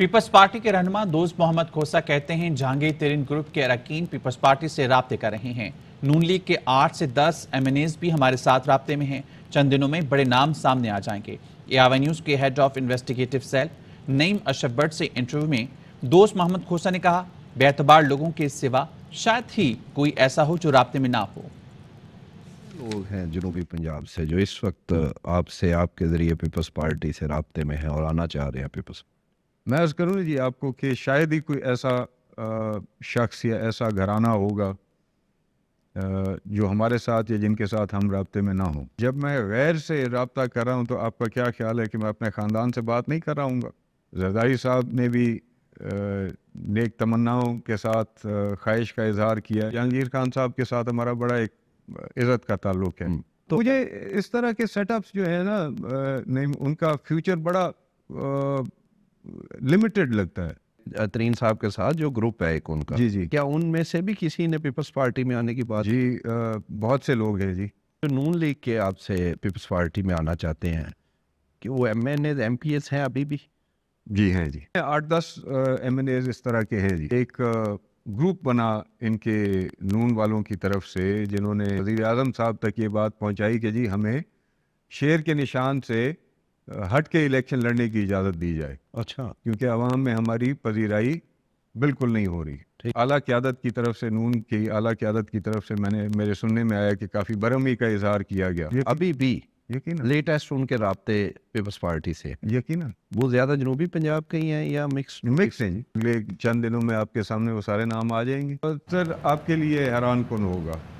Peoples party के रहनमा दोस्त मोहम्मद खोसा कहते हैं जहांगीर तेरीन ग्रुप के अरकान पीपल्स पार्टी से रबते कर रहे हैं नून लीग के आठ से दस एम भी हमारे साथ रबते में हैं चंद दिनों में बड़े नाम सामने आ जाएंगे एआवा न्यूज़ के head of investigative cell Naeem अशफ भट्ट से इंटरव्यू में दोस्त मोहम्मद खोसा ने कहा बेतबार लोगों के सिवा शायद ही कोई ऐसा हो जो रबते में ना हो लोग हैं जनूबी पंजाब से जो इस वक्त आपसे आपके ज़रिए पीपल्स पार्टी से रबते में हैं और आना चाह रहे हैं पीपल्स मैं अर्ज़ करूँ जी आपको कि शायद ही कोई ऐसा शख्स या ऐसा घराना होगा जो हमारे साथ या जिनके साथ हम रबते में ना हों जब मैं गैर से रबता कर रहा हूँ तो आपका क्या ख्याल है कि मैं अपने ख़ानदान से बात नहीं कर रहा हूँ जरदारी साहब ने भी नेक तमन्नाओं के साथ ख्वाहिश का इजहार किया जहांगीर खान साहब के साथ हमारा बड़ा एक इज़्ज़त का ताल्लुक है हम्म। तो मुझे इस तरह के सेटअप्स जो है ना नहीं उनका फ्यूचर बड़ा लिमिटेड लगता है तरीन साहब के साथ जो ग्रुप है एक उनका जी जी क्या उनमें से भी किसी ने पीपल्स पार्टी में आने की बात जी आ, बहुत से लोग हैं जी तो नून लीग के आपसे पीपल्स पार्टी में आना चाहते हैं कि वो MNAs MPs हैं अभी भी जी हैं जी आठ दस एम एन एज इस तरह के हैं जी एक ग्रुप बना इनके नून वालों की तरफ से जिन्होंने वजीर अजम साहब तक ये बात पहुँचाई कि जी हमें शेर के निशान से हट के इलेक्शन लड़ने की इजाज़त दी जाए अच्छा क्योंकि अवाम में हमारी पजीराई बिल्कुल नहीं हो रही आला क्यादत की तरफ से नून की आला क्यादत की तरफ से मैंने मेरे सुनने में आया कि काफ़ी बरहमी का इजहार किया गया अभी भी यकीन लेटेस्ट उनके रबते पीपल्स पार्टी से यकीन वो ज़्यादा जनूबी पंजाब के ही हैं या मिक्स मिक्स हैं अगले चंद दिनों में आपके सामने वो सारे नाम आ जाएंगे सर आपके लिए हैरान कौन होगा